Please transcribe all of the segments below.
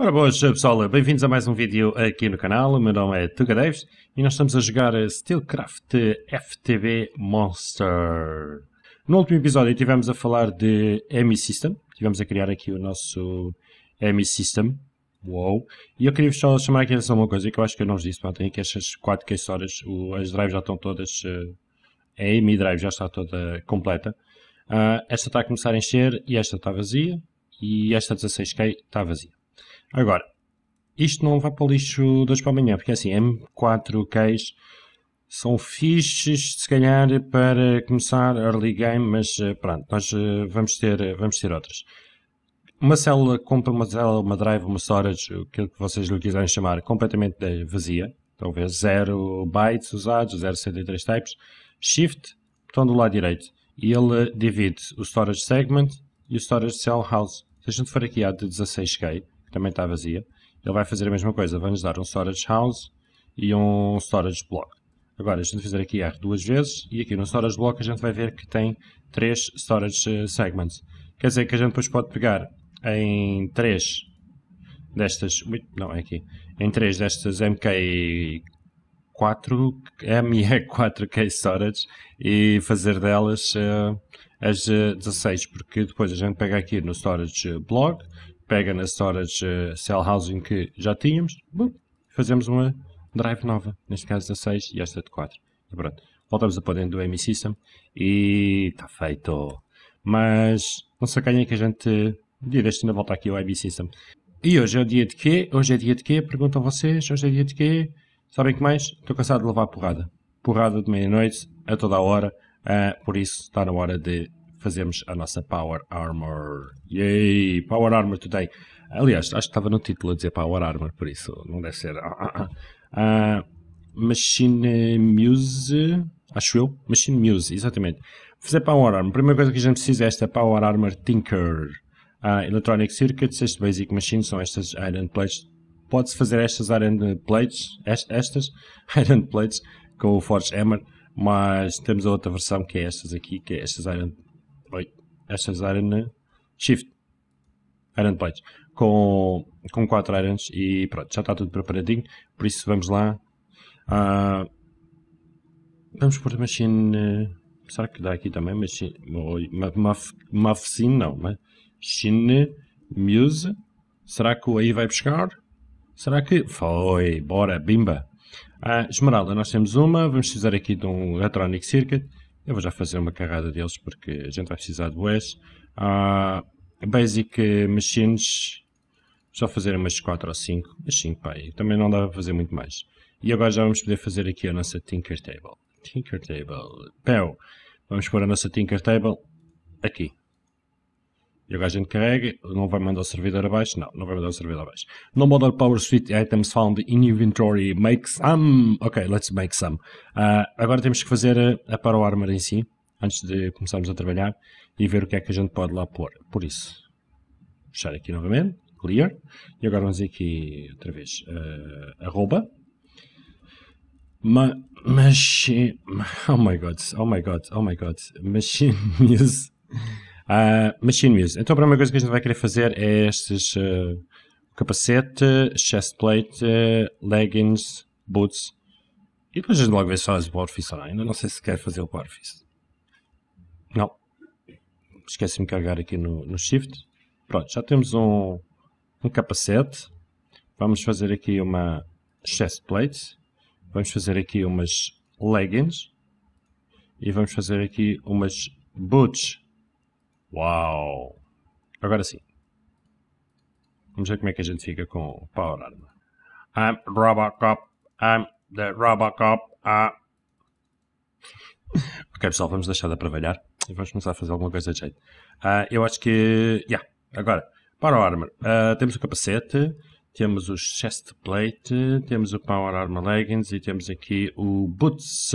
Ora boas eh, pessoal, bem-vindos a mais um vídeo aqui no canal, o meu nome é Tuga Daves e nós estamos a jogar eh, Steelcraft FTB Monster. No último episódio estivemos a falar de ME System, estivemos a criar aqui o nosso ME System, wow. e eu queria só chamar aqui a atenção uma coisa que eu acho que eu não vos disse, mas tenho aqui estas 4 case horas, as drives já estão todas, eh, a ME Drive já está toda completa, uh, esta está a começar a encher e esta está vazia e esta 16K está vazia. Agora, isto não vai para o lixo das para amanhã, porque é assim, M4Ks são fixes, se calhar, para começar early game, mas eh, pronto, nós eh, vamos ter, eh, vamos ter outras. Uma célula, compra uma célula, uma drive, uma storage, o que vocês lhe quiserem chamar, completamente vazia, talvez 0 bytes usados, 0,63 types, shift, botão do lado direito, e ele divide o storage segment e o storage cell house. Se a gente for aqui há de 16K, que também está vazia, ele vai fazer a mesma coisa, vai-nos dar um storage house e um storage block. Agora, a gente fazer aqui R duas vezes e aqui no storage block a gente vai ver que tem três storage eh, segments. Quer dizer que a gente depois pode pegar em três destas, não, é aqui, em três destas MK 4 ME4 case storage e fazer delas uh, as 16, eh, porque depois a gente pega aqui no storage block pega na storage eh, cell housing que já tínhamos, fazemos uma drive nova, neste caso da 6 e esta de 4. E pronto, voltamos a pôr dentro do M-System e está feito. Mas não se acanhem é que a gente dia deste ainda volta aqui ao M-System. E hoje é o dia de quê? Hoje é dia de quê? Perguntam vocês, hoje é dia de quê? Sabem que mais? Estou cansado de levar porrada. Porrada de meia-noite, a toda a hora, uh, por isso está na hora de fazemos a nossa Power Armor. Yay! Power Armor Today. Aliás, acho que estava no título a dizer Power Armor, por isso não deve ser. Ah, ah, ah. ah Machine Muse, acho eu. Machine Muse, exatamente. Fazer Power Armor. A primeira coisa que a gente precisa é esta Power Armor Tinker. electronic Circuits, este Basic Machine são estas Iron Plates. Pode-se fazer estas Iron Plates, est estas Iron Plates com o Forge Hammer, mas temos a outra versão que é estas aqui, que é estas Iron Plates Oi, estas Iron Shift. Iron Plates. Com, com 4 Irons e pronto, já está tudo preparadinho. Por isso vamos lá. Uh, vamos pôr a machine. Será que dá aqui também? Machine. Muffin não, né? Machine Muse. Será que o aí vai buscar? Será que. Foi! Bora, bimba! Uh, esmeralda, nós temos uma. Vamos precisar aqui de um Electronic Circuit. Eu vou já fazer uma carrada deles porque a gente vai precisar de boés. Uh, basic Machines, só fazer umas 4 ou 5, mas 5 pá, também não dá para fazer muito mais. E agora já vamos poder fazer aqui a nossa Tinkertable. Tinkertable, pau, vamos pôr a nossa Tinkertable aqui. E o gajo carrega, não vai mandar o servidor abaixo? Não, não vai mandar o servidor abaixo. No model power suite items found in inventory make some. Ok, let's make some. Uh, agora temos que fazer a, a para o armor em si, antes de começarmos a trabalhar, e ver o que é que a gente pode lá pôr. Por isso, fechar aqui novamente, clear, e agora vamos aqui outra vez, uh, arroba. Ma machine, oh my god, oh my god, oh my god, machine use. Uh, machine Muse. Então, a primeira coisa que a gente vai querer fazer é estes uh, capacete, chestplate, uh, ah, leggings, boots. E depois a gente logo vê só as Warfis ou Ainda não sei se quer fazer o Warfis. Não. Esqueci-me de carregar aqui no, no, Shift. Pronto, já temos um, um capacete. Vamos fazer aqui uma chestplate. Vamos fazer aqui umas leggings. E vamos fazer aqui umas boots. Uau! Agora sim. Vamos ver como é que a gente fica com o Power Armor. I'm Robocop. I'm the Robocop. Ah. ok, pessoal, vamos deixar de atravalhar e vamos começar a fazer alguma coisa de jeito. Uh, eu acho que. Yeah, agora. Power Armor. Uh, temos o capacete, temos o chest plate, temos o Power Armor Leggings e temos aqui o Boots.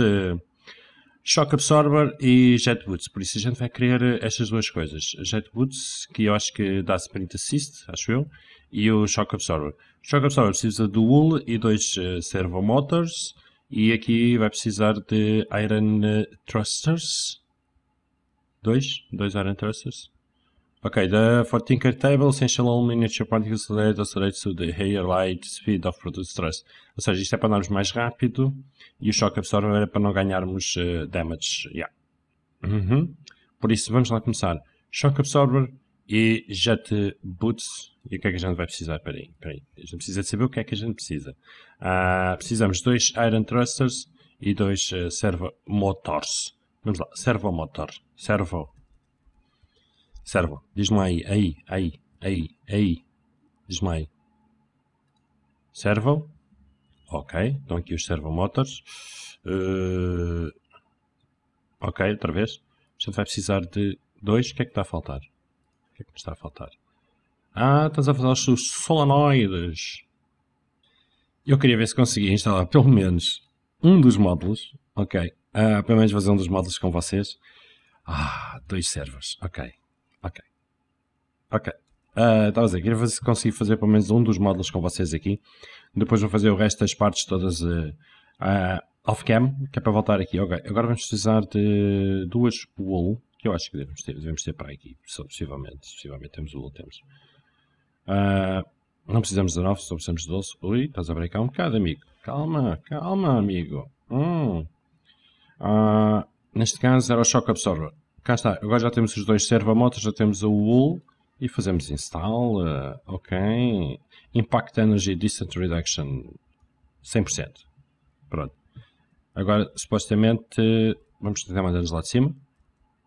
Shock Absorber e Jet Boots, por isso a gente vai querer estas duas coisas. Jet Boots, que eu acho que dá Sprint Assist, acho eu, e o Shock Absorber. O Shock Absorber precisa do wool e dois uh, eh, servomotors, e aqui vai precisar de Iron eh, Thrusters. Dois? Dois Iron Thrusters? Okay, the 14 care table essential all miniature particles that accelerates to the higher light speed of product stress. Ou seja, isto é para andarmos mais rápido e o shock absorver é para não ganharmos uh, damage. Yeah. Uhum. Por isso, vamos lá começar. Shock absorber e jet boots. E o que é que a gente vai precisar? Espera aí, espera aí. A gente precisa de saber o que é que a gente precisa. Uh, precisamos de dois iron thrusters e dois uh, eh, servo motors. Vamos lá, servo motor. Servo Servo, diz-me aí, aí, aí, aí, aí. Diz-me aí. Servo. Ok, estão aqui os servomotores. Uh, eh, ok, outra vez. A vai precisar de dois. O que é que está a faltar? O que é que está a faltar? Ah, estás a fazer os solenoides. Eu queria ver se conseguia instalar pelo menos um dos módulos. Ok. Ah, pelo menos fazer um dos módulos com vocês. Ah, dois servos, Ok. Ok. Ok. Uh, a dizer, queria ver se consigo fazer pelo menos um dos módulos com vocês aqui. Depois vou fazer o resto das partes todas uh, ah, uh, ah, off-cam, que é para voltar aqui. Ok, agora vamos precisar de duas wool, que eu acho que devemos ter, devemos ter para aqui, possivelmente. Possivelmente temos wool, temos. não precisamos de 9, só precisamos de 12. Ui, estás a brincar um bocado, amigo. Calma, calma, amigo. Hum. neste caso era o shock absorver. Cá está, agora já temos os dois servomotos, já temos o wool e fazemos install, uh, ok, Impact Energy Distance Reduction 100%, pronto. Agora, supostamente, vamos tentar mandar-nos lá de cima.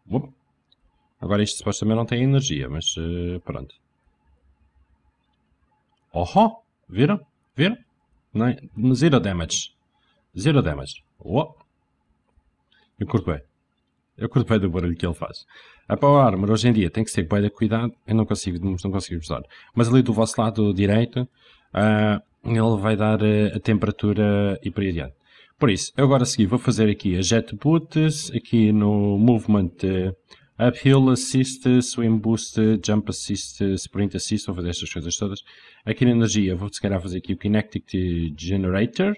Uop. Agora isto supostamente não tem energia, mas uh, pronto. oh Viram? Viram? Não, é? zero damage. Zero damage. Uop. Eu curto bem. Eu curto bem do barulho que ele faz. A é Power Armor hoje em dia tem que ser bem de cuidado, eu não consigo, não consigo usar. Mas ali do vosso lado direito, uh, ele vai dar uh, a temperatura e por aí adiante. Por isso, eu agora a seguir vou fazer aqui a Jet Boots, aqui no Movement uh, Uphill Assist, Swim Boost, Jump Assist, Sprint Assist, vou fazer estas coisas todas. Aqui na energia vou se calhar fazer aqui o Kinetic Generator.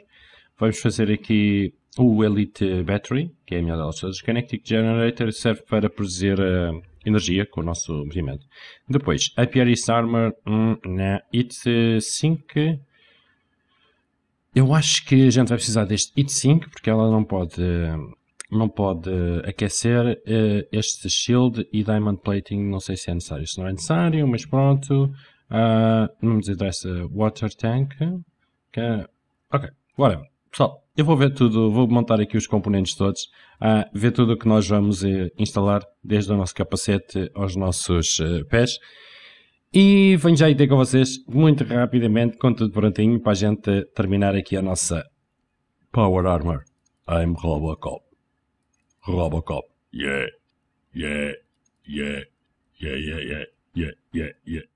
Vamos fazer aqui o Elite Battery, que é a minha delas O Kinetic Generator, serve para produzir uh, energia com o nosso movimento. Depois, Apiaris Armor, hum, na né. It 5. Eu acho que a gente vai precisar deste It sink porque ela não pode, não pode aquecer uh, este Shield e Diamond Plating, não sei se é necessário. Se não é necessário, mas pronto. Uh, não nos interessa Water Tank. ok, whatever. Pessoal, eu vou ver tudo, vou montar aqui os componentes todos, uh, ver tudo o que nós vamos uh, instalar, desde o nosso capacete aos nossos uh, pés. E venho já aí ter com vocês, muito rapidamente, com tudo prontinho, para a gente terminar aqui a nossa Power Armor. I'm Robocop. Robocop. Yeah. Yeah. Yeah. Yeah, yeah, yeah. Yeah, yeah, yeah.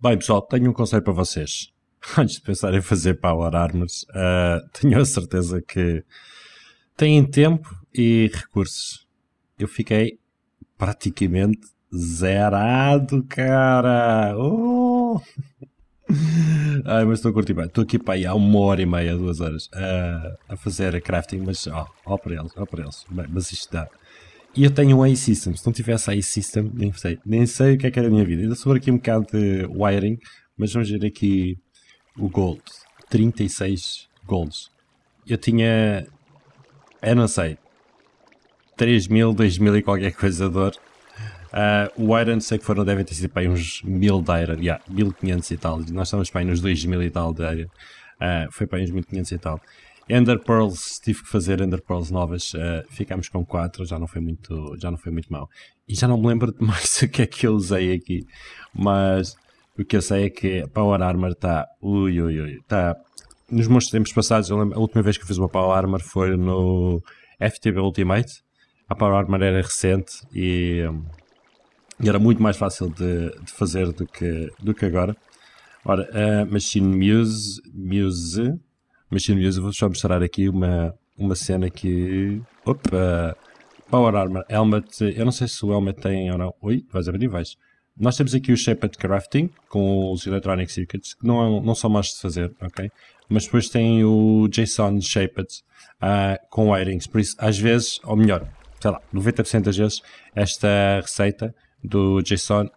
Bem, pessoal, tenho um conselho para vocês. antes de pensar em fazer Power Armors, uh, tenho a certeza que têm tempo e recursos. Eu fiquei praticamente zerado, cara! Oh! Ai, mas estou a curtir bem. Estou aqui para aí há uma hora e meia, duas horas uh, a fazer a crafting, mas ó, ó para eles, ó para eles. Bem, mas isto dá. E eu tenho um A-System. Se não tivesse A-System, nem sei, nem sei o que é que era é a minha vida. Ainda sobre aqui um bocado de wiring, mas vamos ver aqui o gold. 36 golds. Eu tinha, eu não sei, 3 mil, 2 mil e qualquer coisa de dor. Uh, o Iron sei que foram, devem ter sido para uns 1000 de Iron, yeah, 1500 e tal. Nós estamos para aí nos 2000 e tal de Iron. Uh, foi para uns 1500 e tal. Ender Pearls, tive que fazer Ender Pearls novas, uh, ficámos com 4, já não foi muito, já não foi muito mal. E já não me lembro de mais o que é que eu usei aqui, mas o que eu sei é que Power Armor está. Ui, ui, ui. Está. Nos meus tempos passados, lembro, a última vez que fiz uma Power Armor foi no FTB Ultimate. A ah, Power Armor era recente e, e era muito mais fácil de, de, fazer do que, do que agora. Ora, a Machine Muse. Muse. Machine Muse, vou só mostrar aqui uma, uma cena que. Opa! Power Armor Helmet. Eu não sei se o Helmet tem ou não. Oi, vais abrir? Vais. Nós temos aqui o Shaped Crafting, com os Electronic Circuits, que não, é não são mais de fazer, ok? Mas depois tem o JSON Shaped uh, com wirings, por isso às vezes, ou melhor, sei lá, 90% das vezes, esta receita do JSON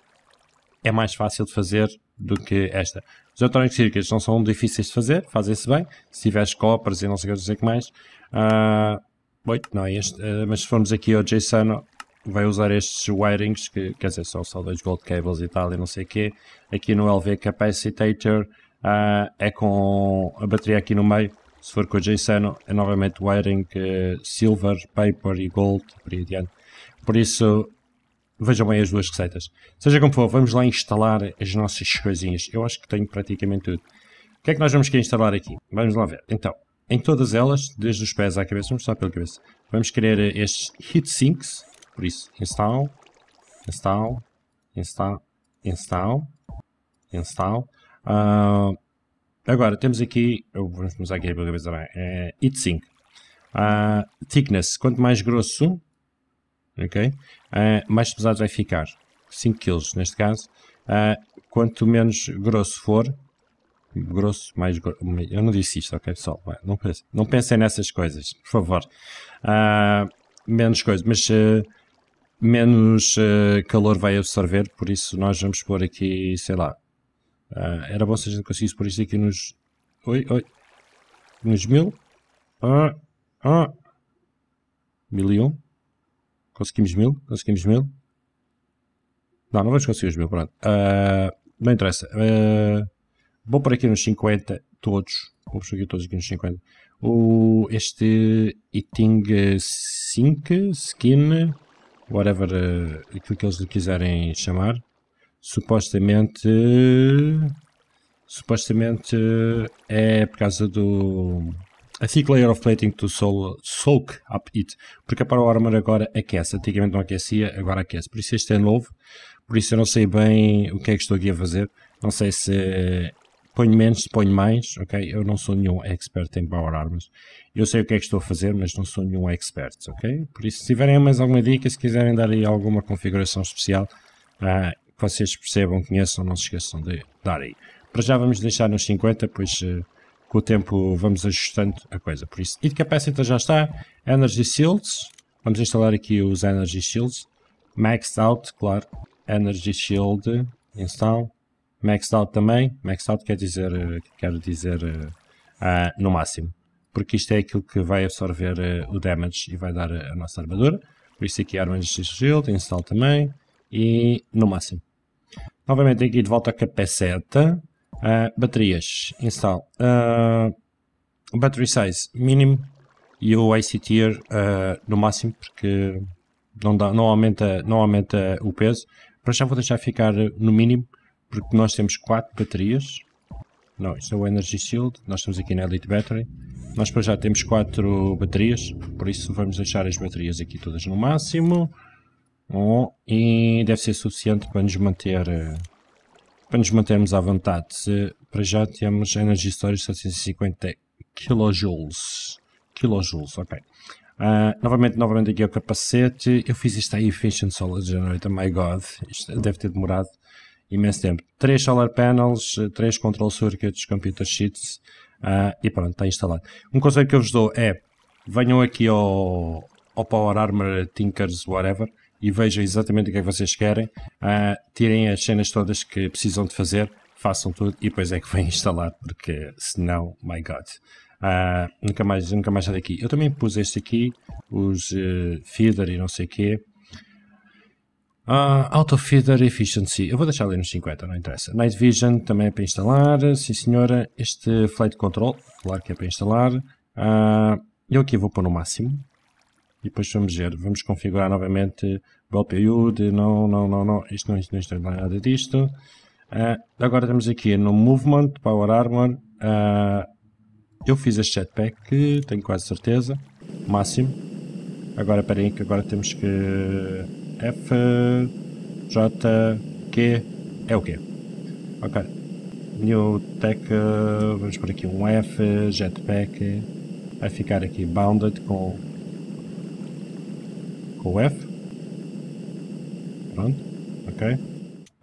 é mais fácil de fazer do que esta. Os electronic circuits não são difíceis de fazer, fazem-se bem. Se tiveres copras e não sei o que mais. Uh, ah, wait, não é este. Uh, mas se formos aqui ao JSON vai usar estes wirings, que quer dizer, são só dois gold cables e tal e não sei o quê. Aqui no LV Capacitator uh, é com a bateria aqui no meio, se for com o Jason, é novamente wiring uh, silver, paper e gold, por aí adiante. Por isso, vejam bem as duas receitas. Seja como for, vamos lá instalar as nossas coisinhas. Eu acho que tenho praticamente tudo. O que é que nós vamos querer instalar aqui? Vamos lá ver. Então, em todas elas, desde os pés à cabeça, vamos só pela cabeça, vamos querer estes heat sinks, por isso, install, install, install, install, install. Uh, agora, temos aqui, vamos começar aqui pela cabeça bem, é, heatsink. Uh, ah, thickness, quanto mais grosso, ok, uh, mais pesado vai ficar. 5 kg neste caso. Uh, quanto menos grosso for, grosso, mais grosso, eu não disse isto, ok pessoal? Não, pensem, não pensem nessas coisas, por favor. Uh, menos coisas, mas uh, menos uh, calor vai absorver, por isso nós vamos pôr aqui, sei lá, uh, era bom se a gente conseguisse pôr isto aqui nos... Oi, oi. Nos mil. Ah, ah. Mil e um. Conseguimos mil, conseguimos mil. Não, não vamos conseguir os mil, pronto. Uh, não interessa. Uh, vou por aqui nos 50 todos. Vou por aqui todos aqui nos 50. O, este Eating Sync Skin whatever, uh, aquilo que eles lhe quiserem chamar, supostamente, supostamente eh, é por causa do a thick layer of plating to soak up it, porque a Power Armor agora aquece, antigamente não aquecia, agora aquece, por isso este é novo, por isso eu não sei bem o que é que estou aqui a fazer, não sei se eh, ponho menos, ponho mais, ok? Eu não sou nenhum expert em Power Armas. Eu sei o que é que estou a fazer, mas não sou nenhum expert, ok? Por isso, se tiverem mais alguma dica, se quiserem dar aí alguma configuração especial, ah, que vocês percebam, conheçam, não se esqueçam de dar aí. Para já vamos deixar nos 50, pois uh, com o tempo vamos ajustando a coisa. Por isso, de Capacitor já está, Energy Shields, vamos instalar aqui os Energy Shields, Maxed Out, claro, Energy Shield, install, maxed out também, maxed out quer dizer, quer dizer uh, no máximo, porque isto é aquilo que vai absorver eh, o damage e vai dar a, nossa armadura, por isso aqui Armas Shield, install também, e no máximo. Novamente aqui de volta a capaceta, ah, baterias, install, ah, battery size mínimo e o IC tier no máximo, porque não, dá, não, aumenta, não aumenta o peso, para já vou deixar ficar no mínimo, porque nós temos quatro baterias. Não, isto é o Energy Shield, nós estamos aqui na Elite Battery. Nós para já temos quatro baterias, por isso vamos deixar as baterias aqui todas no máximo. Oh, e deve ser suficiente para nos manter eh, para nos mantermos à vontade. Se, para já temos Energy Storage 750 kJ. Kilojoules, ok. Uh, novamente, novamente aqui é o capacete. Eu fiz isto aí Efficient Solar Generator, my god. Isto deve ter demorado imenso tempo. Três solar panels, três control circuits, computer sheets uh, e pronto, está instalado. Um conselho que eu vos dou é venham aqui ao, ao Power Armor Tinkers whatever e vejam exatamente o que é que vocês querem, uh, tirem as cenas todas que precisam de fazer, façam tudo e depois é que vêm instalar, porque senão, my god. Uh, nunca mais nunca mais daqui. Eu também pus este aqui, os uh, feeder e não sei o quê, Uh, Auto Feeder Efficiency. Eu vou deixar ali nos 50, não interessa. Night Vision também é para instalar. Sim senhora. Este Flight Control, claro que é para instalar. Uh, eu aqui vou pôr no máximo. E depois vamos ver. Vamos configurar novamente o LPU de não, não, não, não. Isto não, isto não está nada disto. Uh, agora temos aqui no Movement, Power Armor. Uh, eu fiz este jetpack, tenho quase certeza. Máximo. Agora, espera que agora temos que F, J, Q, é o quê? Ok. New Tech, vamos por aqui um F, Jetpack, vai ficar aqui bounded com, com o F. Pronto, ok.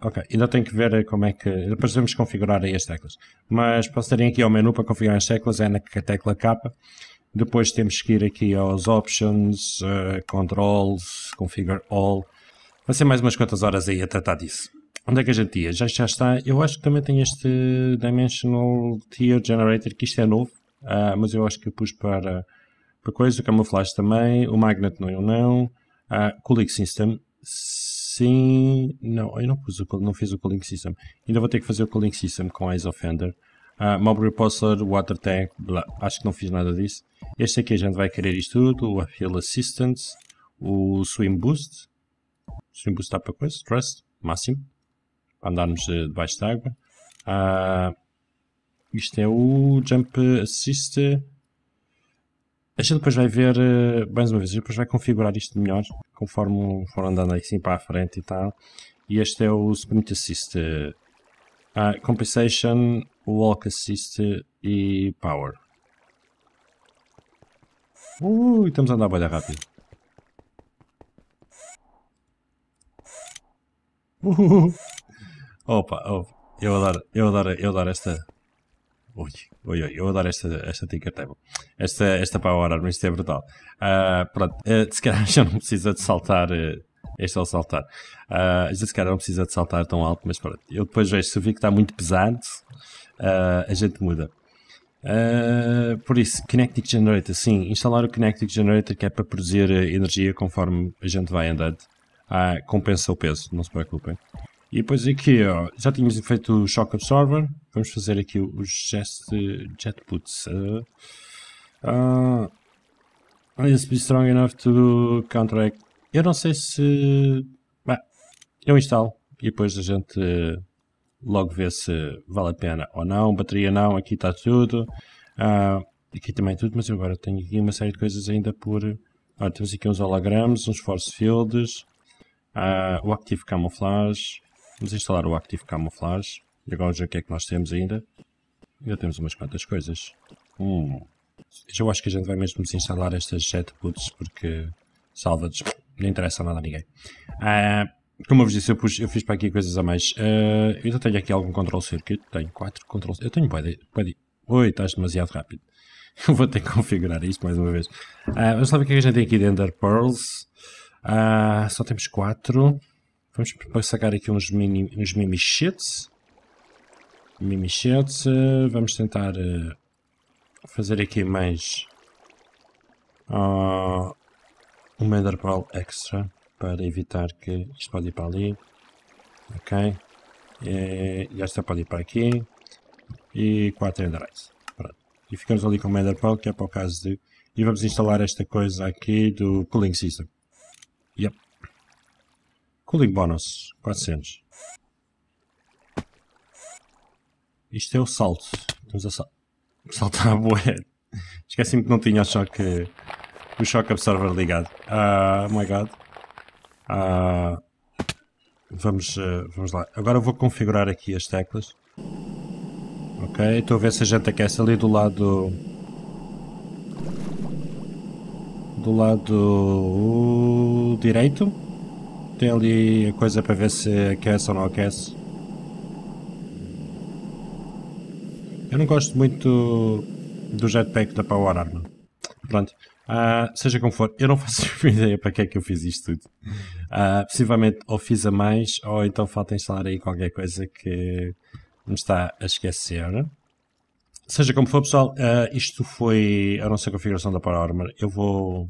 Ok, ainda tenho que ver como é que... Depois temos configurar aí as teclas. Mas posso aqui ao menu para configurar as teclas, é na tecla K. Depois temos que ir aqui aos Options, uh, eh, Controls, Configure All. Vai ser mais umas quantas horas aí a tratar disso. Onde é que a gente ia? Já, já está. Eu acho que também tem este Dimensional Tier Generator, que isto é novo, uh, mas eu acho que eu pus para, para coisa. O Camouflage também, o Magnet não, eu não. Uh, Cooling System, sim. Não, eu não, pus o, não fiz o Cooling System. Ainda vou ter que fazer o Cooling System com Eyes Offender. Fender. Uh, ah, Mob Repulsor, Water Tank, blá. acho que não fiz nada disso. Este aqui a gente vai querer isto tudo, o Uphill Assistance, o Swim Boost, Swim Boost está para coisa, Trust, máximo, para andarmos eh, debaixo da água. Uh, isto é o Jump Assist. A gente depois vai ver, eh, mais uma vez, depois vai configurar isto melhor, conforme for andando assim para a frente e tal. E este é o Sprint Assist. Uh, compensation Walk Assist e Power. Ui, estamos a andar bolha rápido. Uh, opa, opa, eu adoro, eu dar eu dar esta... Ui, ui, ui, eu adoro esta, esta ticker table. Esta, esta power armor, isto é brutal. Uh, pronto, uh, se calhar já não precisa de saltar... Uh, este é o saltar. Uh, se calhar não precisa de saltar tão alto, mas pronto. Eu depois vejo, se eu vi que está muito pesado, uh, a gente muda. Uh, por isso, Kinetic Generator, sim, instalar o Kinetic Generator que é para produzir ah, energia conforme a gente vai andando. Ah, compensa o peso, não se preocupem. E depois aqui, ó, já tínhamos feito o Shock Absorber, vamos fazer aqui os Jet, jet Boots. Uh, uh, be strong enough to counteract. Eu não sei se... Bah, eu instalo e depois a gente... Uh, logo ver se vale a pena ou não. Bateria não, aqui está tudo. Uh, aqui também tudo, mas agora tenho aqui uma série de coisas ainda por... Olha, ah, temos aqui uns hologramas, uns force fields, uh, o Active Camouflage. Vamos instalar o Active Camouflage. E agora já o que é que nós temos ainda? Ainda temos umas quantas coisas. Hum. Eu acho que a gente vai mesmo desinstalar estas jetboots porque salva-nos. Não interessa nada a ninguém. Uh, como eu vos disse, eu, pus, eu fiz para aqui coisas a mais. Uh, eu já tenho aqui algum control circuit. Tenho 4 control Eu tenho pode, pode. Oi, estás demasiado rápido. Eu vou ter que configurar isto mais uma vez. Uh, vamos lá ver o é que a gente tem aqui dentro. Pearls. Uh, só temos 4. Vamos sacar aqui uns, mini, uns mimichets. Mimichets. Uh, eh, vamos tentar fazer aqui mais. Uh, uma Ender Pearl extra para evitar que isto pode ir para ali, ok? É, e esta pode ir para aqui, e 4 enderais. Pronto. E ficamos ali com o Enderpearl, que é para o caso de... E vamos instalar esta coisa aqui do Cooling System. Yep. Cooling Bonus, 400. Isto é o salto. Estamos a sal... saltar a boia. Esqueci-me que não tinha o choque, o choque absorver ligado. Ah, oh my god. Uh, vamos, uh, vamos lá. Agora vou configurar aqui as teclas. Ok, estou a ver se a gente aquece ali do lado... Do lado direito. Tem ali a coisa para ver se aquece ou não aquece. Eu não gosto muito do jetpack da Power Armor. Pronto. Uh, seja como for, eu não faço ideia para que é que eu fiz isto tudo. Uh, possivelmente ou fiz a mais, ou então falta instalar aí qualquer coisa que me está a esquecer. Seja como for, pessoal, uh, isto foi a nossa configuração da Power Armor. Eu vou,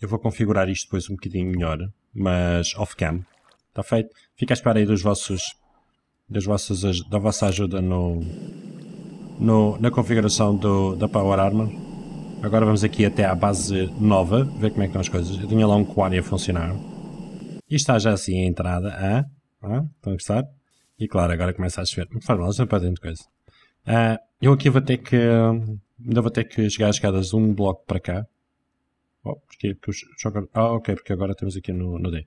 eu vou configurar isto depois um bocadinho melhor, mas off-cam. Está feito? Fica à espera aí dos vossos, das vossas, da vossa ajuda no, no, na configuração do, da Power Armor. Agora vamos aqui até à base nova, ver como é que estão as coisas. Eu tinha lá um aquário a funcionar. E está já assim a entrada. Ah, ah estão a gostar? E claro, agora começa a chover. Não faz mal, já não perdem de coisa. Ah, eu aqui vou ter que... Ainda vou ter que chegar às escadas um bloco para cá. Oh, porque é que os jogadores... Ah, ok, porque agora temos aqui no, no D.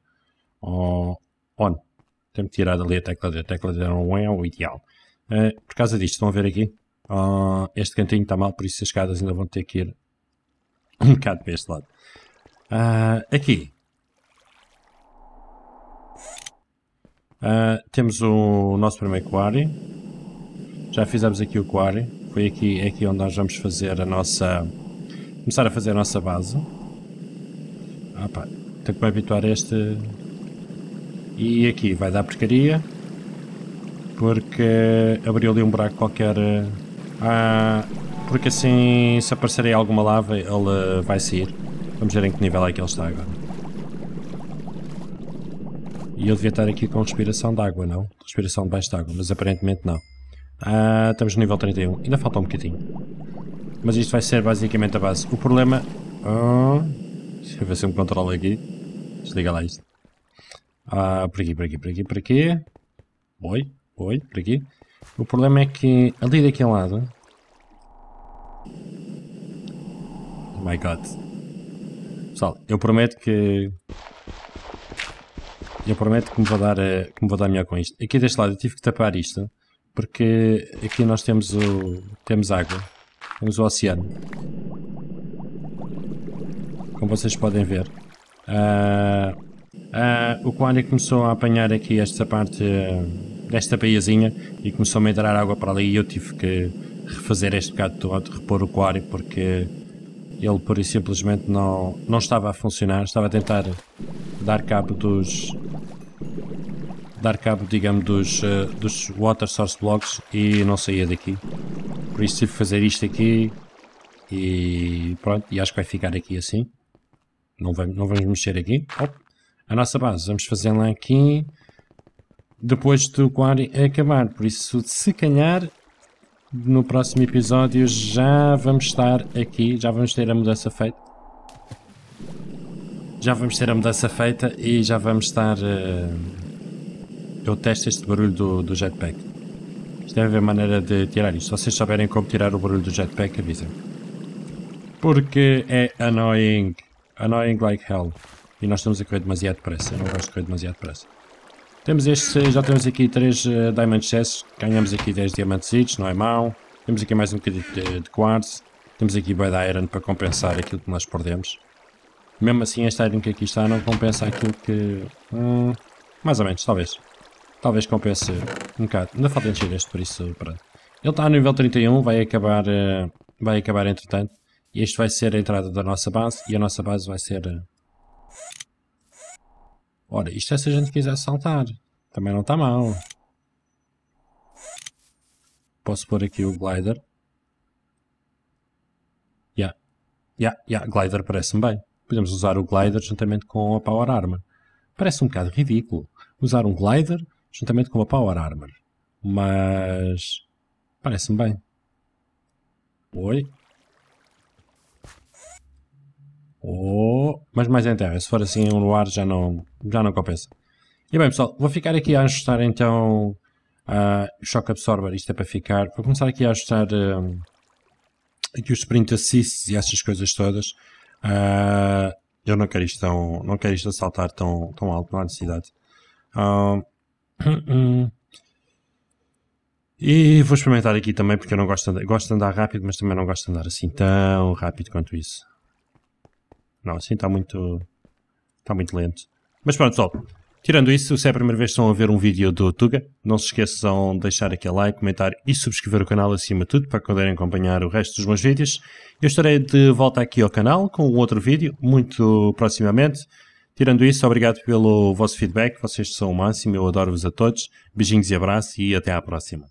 Oh, on. Tenho que tirar dali a tecla D. A tecla D não é o ideal. Uh, por causa disto, estão a ver aqui? Uh, este cantinho está mal, por isso as escadas ainda vão ter que ir um bocado para este lado. Uh, aqui. Uh, temos o nosso primeiro quarry. Já fizemos aqui o quarry. Foi aqui, é aqui onde nós vamos fazer a nossa... Começar a fazer a nossa base. Ah tenho que me habituar a este... E aqui vai dar porcaria. Porque abriu ali um buraco qualquer... Ah, porque assim, se aparecer aí alguma lava, ele vai sair. Vamos ver em que nível é que ele está agora. E eu devia estar aqui com respiração de água, não? Respiração debaixo de água, mas aparentemente não. Ah, estamos no nível 31. Ainda falta um bocadinho. Mas isto vai ser basicamente a base. O problema... Ah, deixa eu ver se eu me controlo aqui. Desliga lá isto. Ah, por aqui, por aqui, por aqui, por aqui. Oi, oi, por aqui. O problema é que ali daquele lado my god. Pessoal, eu prometo que... Eu prometo que me vou dar, eh, que me vou dar melhor com isto. Aqui deste lado eu tive que tapar isto, porque aqui nós temos o... temos água. Temos o oceano. Como vocês podem ver. Uh, uh, o Qualia começou a apanhar aqui esta parte uh, desta baiazinha e começou a entrar água para ali e eu tive que refazer este bocado todo, repor o aquário porque ele por isso simplesmente não, não estava a funcionar, estava a tentar dar cabo dos dar cabo, digamos, dos, uh, dos water source blocks e não saía daqui. Por isso tive que fazer isto aqui e pronto, e acho que vai ficar aqui assim. Não vamos, não vamos mexer aqui. A nossa base, vamos fazê-la aqui depois do de aquário acabar. Por isso, se calhar, no próximo episódio já vamos estar aqui, já vamos ter a mudança feita. Já vamos ter a mudança feita e já vamos estar. Uh, eu testo este barulho do, do jetpack. Isto deve haver maneira de tirar isto. Se vocês souberem como tirar o barulho do jetpack, avisem. Porque é annoying. Annoying like hell. E nós estamos a correr demasiado depressa. Eu não gosto de correr demasiado depressa. Temos este, já temos aqui 3 uh, eh, Diamond Chests, ganhamos aqui 10 diamantes, não é mau. Temos aqui mais um bocadinho de, de quartzo. Temos aqui Bad Iron para compensar aquilo que nós perdemos. Mesmo assim, este item que aqui está não compensa aquilo que... Hum, mais ou menos, talvez. Talvez compense um bocado. Ainda falta encher este, por isso, pronto. Ele está no nível 31, vai acabar, uh, vai acabar entretanto. E este vai ser a entrada da nossa base, e a nossa base vai ser... Uh, Ora, isto é se a gente quiser saltar. Também não está mal. Posso pôr aqui o glider. Yeah. Yeah, yeah, glider parece-me bem. Podemos usar o glider juntamente com a Power Armor. Parece um bocado ridículo usar um glider juntamente com a Power Armor. Mas parece-me bem. Oi, Oh, mas mais em então, terra, se for assim um luar já não, já não compensa. E bem pessoal, vou ficar aqui a ajustar então a choque Shock Absorber, isto é para ficar. Vou começar aqui a ajustar hum, aqui os Sprint Assists e essas coisas todas. Uh, eu não quero isto tão, não quero isto a saltar tão, tão alto, não há necessidade. Ah, hum, hum, e vou experimentar aqui também porque eu não gosto de, gosto de andar rápido, mas também não gosto de andar assim tão rápido quanto isso. Não, assim está muito... Está muito lento. Mas pronto, pessoal. Tirando isso, se é a primeira vez que estão a ver um vídeo do Tuga, não se esqueçam de deixar aquele like, comentar e subscrever o canal acima de tudo para poderem acompanhar o resto dos meus vídeos. Eu estarei de volta aqui ao canal com um outro vídeo, muito proximamente. Tirando isso, obrigado pelo vosso feedback, vocês são o máximo, eu adoro-vos a todos. Beijinhos e abraço e até à próxima.